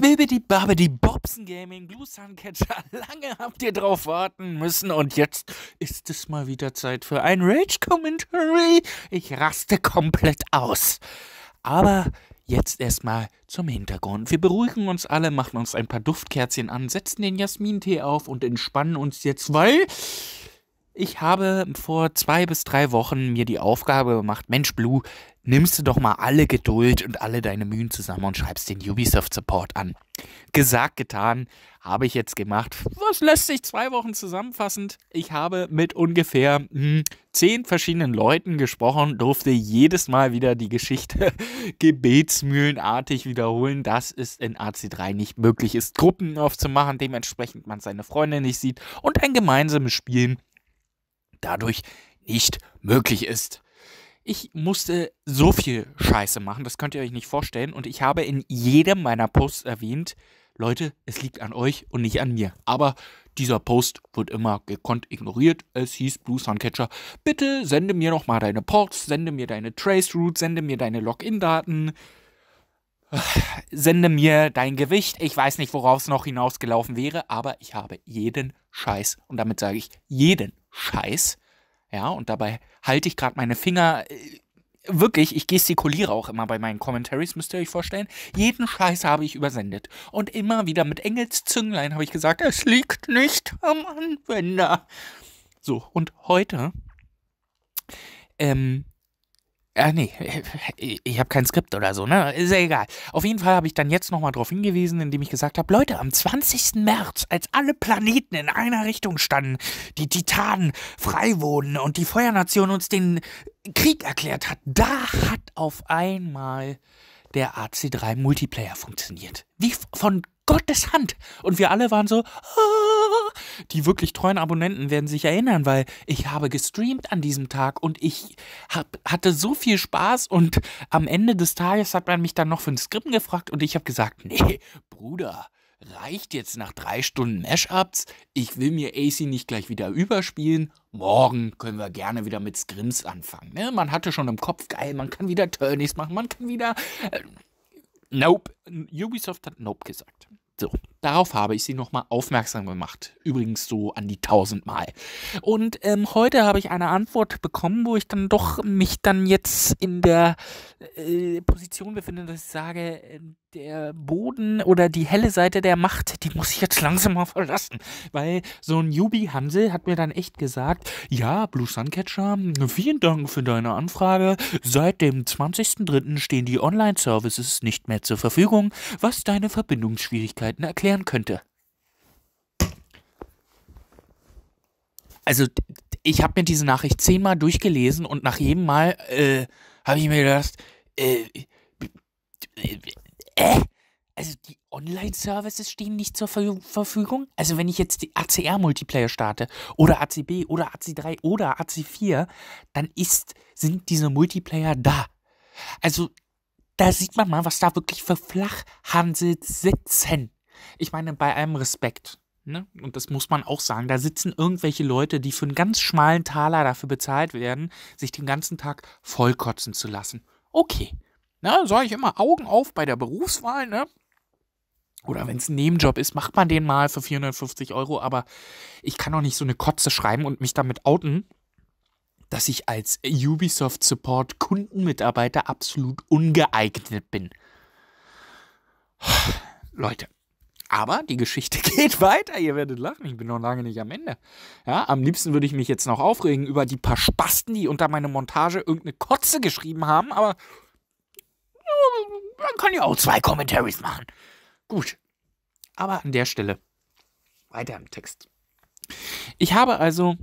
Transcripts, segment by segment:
Bibidi Babidi Bobson Gaming, Blue Sun Catcher, lange habt ihr drauf warten müssen und jetzt ist es mal wieder Zeit für ein Rage Commentary. Ich raste komplett aus. Aber jetzt erstmal zum Hintergrund. Wir beruhigen uns alle, machen uns ein paar Duftkerzchen an, setzen den Jasmin-Tee auf und entspannen uns jetzt, weil ich habe vor zwei bis drei Wochen mir die Aufgabe gemacht, Mensch Blue, nimmst du doch mal alle Geduld und alle deine Mühen zusammen und schreibst den Ubisoft Support an. Gesagt, getan, habe ich jetzt gemacht. Was lässt sich zwei Wochen zusammenfassend? Ich habe mit ungefähr mh, hm, zehn verschiedenen Leuten gesprochen, durfte jedes Mal wieder die Geschichte gebetsmühlenartig wiederholen, dass es in AC3 nicht möglich ist, Gruppen aufzumachen, dementsprechend man seine Freunde nicht sieht und ein gemeinsames Spielen dadurch nicht möglich ist. Ich musste so viel Scheiße machen, das könnt ihr euch nicht vorstellen. Und ich habe in jedem meiner Posts erwähnt, Leute, es liegt an euch und nicht an mir. Aber dieser Post wird immer gekonnt ignoriert. Es hieß Blue Suncatcher, bitte sende mir noch mal deine Ports, sende mir deine Trace Route, sende mir deine Login-Daten, sende mir dein Gewicht. Ich weiß nicht, worauf es noch hinausgelaufen wäre, aber ich habe jeden Scheiß, und damit sage ich jeden Scheiß, ja, und dabei halte ich gerade meine Finger. Äh, wirklich, ich gestikuliere auch immer bei meinen Commentaries, müsst ihr euch vorstellen. Jeden Scheiß habe ich übersendet. Und immer wieder mit Engelszünglein habe ich gesagt, es liegt nicht am Anwender. So, und heute ähm, Ah, nee, ich habe kein Skript oder so, ne? Ist ja egal. Auf jeden Fall habe ich dann jetzt nochmal darauf hingewiesen, indem ich gesagt habe, Leute, am 20. März, als alle Planeten in einer Richtung standen, die Titanen frei wurden und die Feuernation uns den Krieg erklärt hat, da hat auf einmal der AC3 Multiplayer funktioniert. Wie von Gottes Hand. Und wir alle waren so, ah. die wirklich treuen Abonnenten werden sich erinnern, weil ich habe gestreamt an diesem Tag und ich hab, hatte so viel Spaß und am Ende des Tages hat man mich dann noch für ein Skript gefragt und ich habe gesagt, nee, Bruder, reicht jetzt nach drei Stunden Mashups. Ich will mir AC nicht gleich wieder überspielen. Morgen können wir gerne wieder mit Scrims anfangen. Ne? Man hatte schon im Kopf, geil, man kann wieder Turnies machen, man kann wieder... Äh, nope. Ubisoft hat Nope gesagt. So. Darauf habe ich sie nochmal aufmerksam gemacht. Übrigens so an die tausendmal. Und ähm, heute habe ich eine Antwort bekommen, wo ich dann doch mich dann jetzt in der äh, Position befinde, dass ich sage, äh, der Boden oder die helle Seite der Macht, die muss ich jetzt langsam mal verlassen. Weil so ein Yubi Hansel hat mir dann echt gesagt, ja, Blue Suncatcher, vielen Dank für deine Anfrage. Seit dem 20.03. stehen die Online-Services nicht mehr zur Verfügung, was deine Verbindungsschwierigkeiten erklärt erklären könnte. Also, ich habe mir diese Nachricht zehnmal durchgelesen und nach jedem Mal äh, habe ich mir gedacht, äh, äh, äh, also die Online-Services stehen nicht zur Ver Verfügung. Also wenn ich jetzt die ACR-Multiplayer starte oder ACB oder AC3 oder AC4, dann ist, sind diese Multiplayer da. Also da sieht man mal, was da wirklich für Flachhandel sitzen. Ich meine, bei einem Respekt, ne? und das muss man auch sagen, da sitzen irgendwelche Leute, die für einen ganz schmalen Taler dafür bezahlt werden, sich den ganzen Tag vollkotzen zu lassen. Okay. Na, sage ich immer, Augen auf bei der Berufswahl, ne? Oder wenn es ein Nebenjob ist, macht man den mal für 450 Euro, aber ich kann doch nicht so eine Kotze schreiben und mich damit outen, dass ich als Ubisoft Support Kundenmitarbeiter absolut ungeeignet bin. Leute, aber die Geschichte geht weiter. Ihr werdet lachen. Ich bin noch lange nicht am Ende. Ja, am liebsten würde ich mich jetzt noch aufregen über die paar Spasten, die unter meine Montage irgendeine Kotze geschrieben haben. Aber man kann ja auch zwei Commentaries machen. Gut. Aber an der Stelle weiter im Text. Ich habe also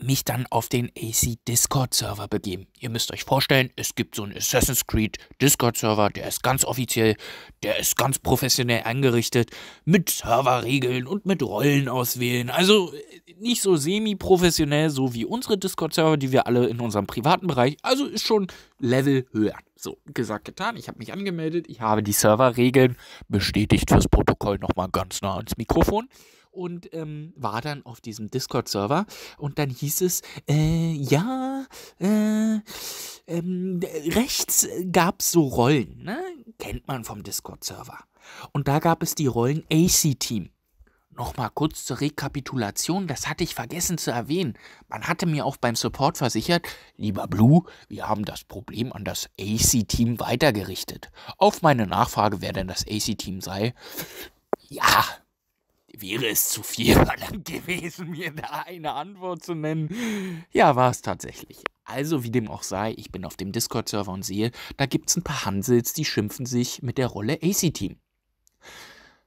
mich dann auf den AC Discord Server begeben. Ihr müsst euch vorstellen, es gibt so einen Assassin's Creed Discord Server, der ist ganz offiziell, der ist ganz professionell eingerichtet, mit Serverregeln und mit Rollen auswählen. Also äh, nicht so semi-professionell, so wie unsere Discord Server, die wir alle in unserem privaten Bereich. Also ist schon Level höher. So, gesagt, getan. Ich habe mich angemeldet. Ich habe die Serverregeln bestätigt fürs Protokoll nochmal ganz nah ans Mikrofon und ähm, war dann auf diesem Discord-Server und dann hieß es, äh, ja, äh, ähm, rechts gab es so Rollen, ne? kennt man vom Discord-Server. Und da gab es die Rollen AC-Team. Nochmal kurz zur Rekapitulation, das hatte ich vergessen zu erwähnen. Man hatte mir auch beim Support versichert, lieber Blue, wir haben das Problem an das AC-Team weitergerichtet. Auf meine Nachfrage, wer denn das AC-Team sei, ja, wäre es zu viel verlangt gewesen, mir da eine Antwort zu nennen. Ja, war es tatsächlich. Also, wie dem auch sei, ich bin auf dem Discord-Server und sehe, da gibt es ein paar Hansels, die schimpfen sich mit der Rolle AC-Team.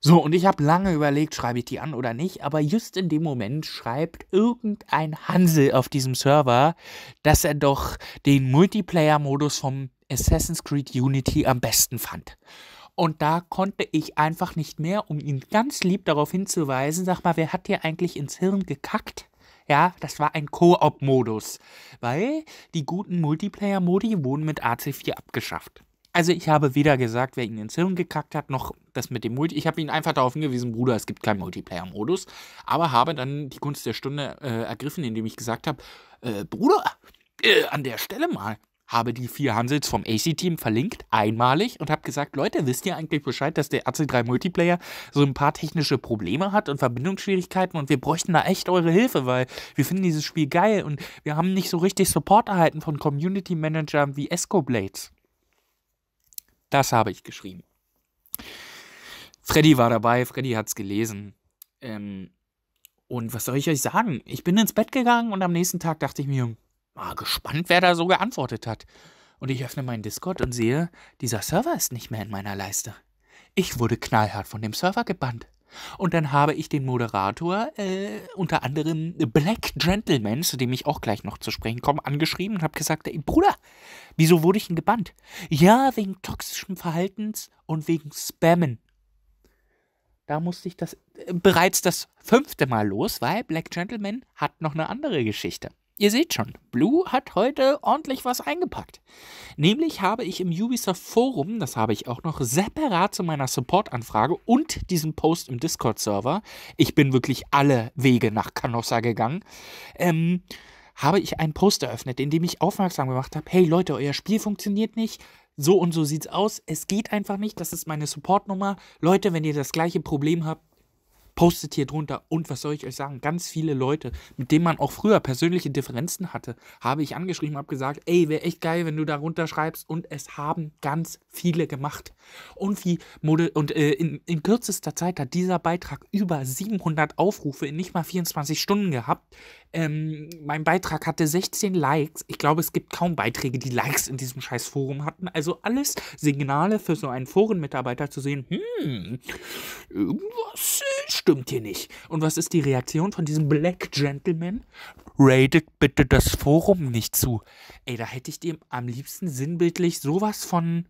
So, und ich habe lange überlegt, schreibe ich die an oder nicht, aber just in dem Moment schreibt irgendein Hansel auf diesem Server, dass er doch den Multiplayer-Modus vom Assassin's Creed Unity am besten fand. Und da konnte ich einfach nicht mehr, um ihn ganz lieb darauf hinzuweisen, sag mal, wer hat dir eigentlich ins Hirn gekackt? Ja, das war ein Koop-Modus, weil die guten Multiplayer-Modi wurden mit AC4 abgeschafft. Also ich habe weder gesagt, wer ihn ins Hirn gekackt hat, noch das mit dem Multi. Ich habe ihn einfach darauf hingewiesen, Bruder, es gibt keinen Multiplayer-Modus. Aber habe dann die Kunst der Stunde äh, ergriffen, indem ich gesagt habe, äh, Bruder, äh, an der Stelle mal. Habe die vier Hansels vom AC-Team verlinkt, einmalig, und habe gesagt, Leute, wisst ihr eigentlich Bescheid, dass der AC3 Multiplayer so ein paar technische Probleme hat und Verbindungsschwierigkeiten und wir bräuchten da echt eure Hilfe, weil wir finden dieses Spiel geil und wir haben nicht so richtig Support erhalten von Community-Managern wie Esco Blades. Das habe ich geschrieben. Freddy war dabei, Freddy hat es gelesen. Ähm, und was soll ich euch sagen? Ich bin ins Bett gegangen und am nächsten Tag dachte ich mir, mal ah, gespannt, wer da so geantwortet hat. Und ich öffne meinen Discord und sehe, dieser Server ist nicht mehr in meiner Leiste. Ich wurde knallhart von dem Server gebannt. Und dann habe ich den Moderator, äh, unter anderem Black Gentleman, zu dem ich auch gleich noch zu sprechen komme, angeschrieben und habe gesagt, ey, Bruder, wieso wurde ich denn gebannt? Ja, wegen toxischen Verhaltens und wegen Spammen. Da musste ich das äh, bereits das fünfte Mal los, weil Black Gentleman hat noch eine andere Geschichte. Ihr seht schon, Blue hat heute ordentlich was eingepackt. Nämlich habe ich im Ubisoft Forum, das habe ich auch noch separat zu meiner Support-Anfrage und diesem Post im Discord-Server, ich bin wirklich alle Wege nach Canossa gegangen, ähm, habe ich einen Post eröffnet, in dem ich aufmerksam gemacht habe, hey Leute, euer Spiel funktioniert nicht, so und so sieht's aus, es geht einfach nicht, das ist meine Support-Nummer. Leute, wenn ihr das gleiche Problem habt, Postet hier drunter und was soll ich euch sagen? Ganz viele Leute, mit denen man auch früher persönliche Differenzen hatte, habe ich angeschrieben, habe gesagt, ey, wäre echt geil, wenn du da runter schreibst. Und es haben ganz viele gemacht. Und wie Model und äh, in, in kürzester Zeit hat dieser Beitrag über 700 Aufrufe in nicht mal 24 Stunden gehabt. Ähm, mein Beitrag hatte 16 Likes. Ich glaube, es gibt kaum Beiträge, die Likes in diesem scheiß Forum hatten. Also alles Signale für so einen Forenmitarbeiter zu sehen, hm, irgendwas stimmt hier nicht. Und was ist die Reaktion von diesem Black Gentleman? Raidet bitte das Forum nicht zu. Ey, da hätte ich dir am liebsten sinnbildlich sowas von.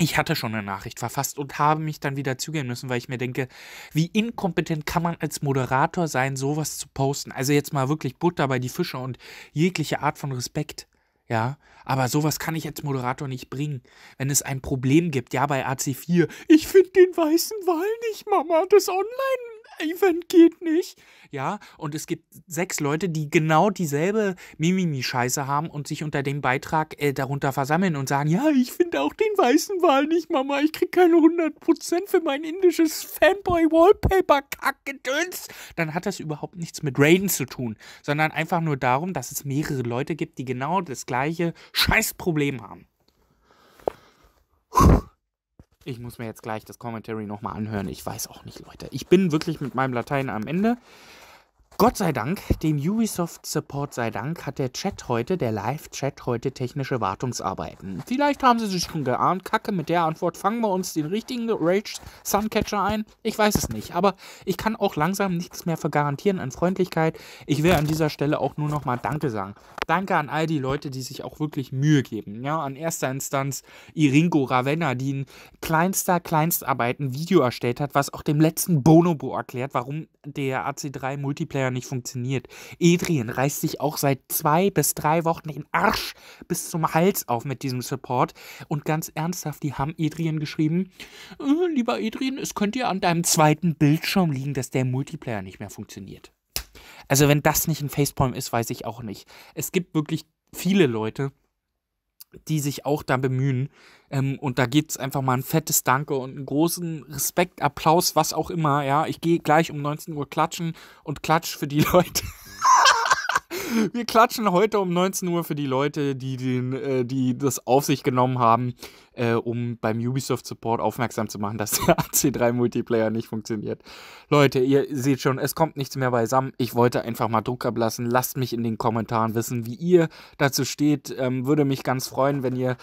Ich hatte schon eine Nachricht verfasst und habe mich dann wieder zugehen müssen, weil ich mir denke, wie inkompetent kann man als Moderator sein, sowas zu posten? Also jetzt mal wirklich Butter bei die Fische und jegliche Art von Respekt ja. Aber sowas kann ich als Moderator nicht bringen. Wenn es ein Problem gibt, ja, bei AC4, ich finde den weißen Wal nicht, Mama, das Online Event geht nicht. Ja, und es gibt sechs Leute, die genau dieselbe Mimimi-Scheiße haben und sich unter dem Beitrag äh, darunter versammeln und sagen, ja, ich finde auch den weißen Wal nicht, Mama, ich kriege keine 100% für mein indisches Fanboy-Wallpaper-Kackgedöns. Dann hat das überhaupt nichts mit Raiden zu tun, sondern einfach nur darum, dass es mehrere Leute gibt, die genau das gleiche Scheißproblem haben. Puh. Ich muss mir jetzt gleich das Commentary nochmal anhören. Ich weiß auch nicht, Leute. Ich bin wirklich mit meinem Latein am Ende. Gott sei Dank, dem Ubisoft Support sei Dank, hat der Chat heute, der Live-Chat heute technische Wartungsarbeiten. Vielleicht haben sie sich schon geahnt, Kacke, mit der Antwort fangen wir uns den richtigen Rage Suncatcher ein. Ich weiß es nicht, aber ich kann auch langsam nichts mehr vergarantieren an Freundlichkeit. Ich will an dieser Stelle auch nur nochmal Danke sagen. Danke an all die Leute, die sich auch wirklich Mühe geben. Ja, an erster Instanz Iringo Ravenna, die in kleinster Kleinstarbeiten Video erstellt hat, was auch dem letzten Bonobo erklärt, warum der AC3 Multiplayer ja nicht funktioniert. Adrian reißt sich auch seit zwei bis drei Wochen den Arsch bis zum Hals auf mit diesem Support. Und ganz ernsthaft, die haben Adrian geschrieben, äh, lieber Adrian, es könnte ja an deinem zweiten Bildschirm liegen, dass der Multiplayer nicht mehr funktioniert. Also wenn das nicht ein Facepalm ist, weiß ich auch nicht. Es gibt wirklich viele Leute, die die sich auch da bemühen. Ähm, und da gibt es einfach mal ein fettes Danke und einen großen Respekt, Applaus, was auch immer. Ja, ich gehe gleich um 19 Uhr klatschen und klatsch für die Leute. Wir klatschen heute um 19 Uhr für die Leute, die, den, äh, die das auf sich genommen haben, äh, um beim Ubisoft Support aufmerksam zu machen, dass der AC3 Multiplayer nicht funktioniert. Leute, ihr seht schon, es kommt nichts mehr beisammen. Ich wollte einfach mal Druck ablassen. Lasst mich in den Kommentaren wissen, wie ihr dazu steht. Ähm, würde mich ganz freuen, wenn ihr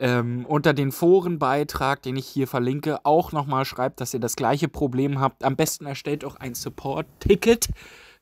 ähm, unter den Forenbeitrag, den ich hier verlinke, auch nochmal schreibt, dass ihr das gleiche Problem habt. Am besten erstellt auch ein Support-Ticket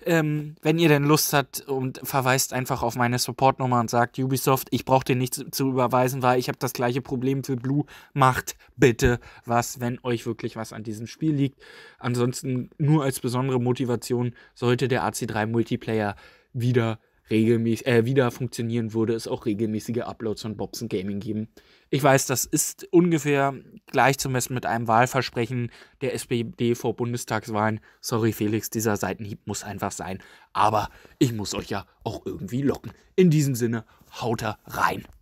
ähm, wenn ihr denn Lust habt und verweist einfach auf meine Supportnummer und sagt, Ubisoft, ich brauche dir nichts zu überweisen, weil ich habe das gleiche Problem für Blue. Macht bitte was, wenn euch wirklich was an diesem Spiel liegt. Ansonsten nur als besondere Motivation sollte der AC3 Multiplayer wieder regelmäßig äh, wieder funktionieren, würde es auch regelmäßige Uploads von Bobson Gaming geben. Ich weiß, das ist ungefähr gleichzumessen mit einem Wahlversprechen der SPD vor Bundestagswahlen. Sorry, Felix, dieser Seitenhieb muss einfach sein. Aber ich muss euch ja auch irgendwie locken. In diesem Sinne, haut rein.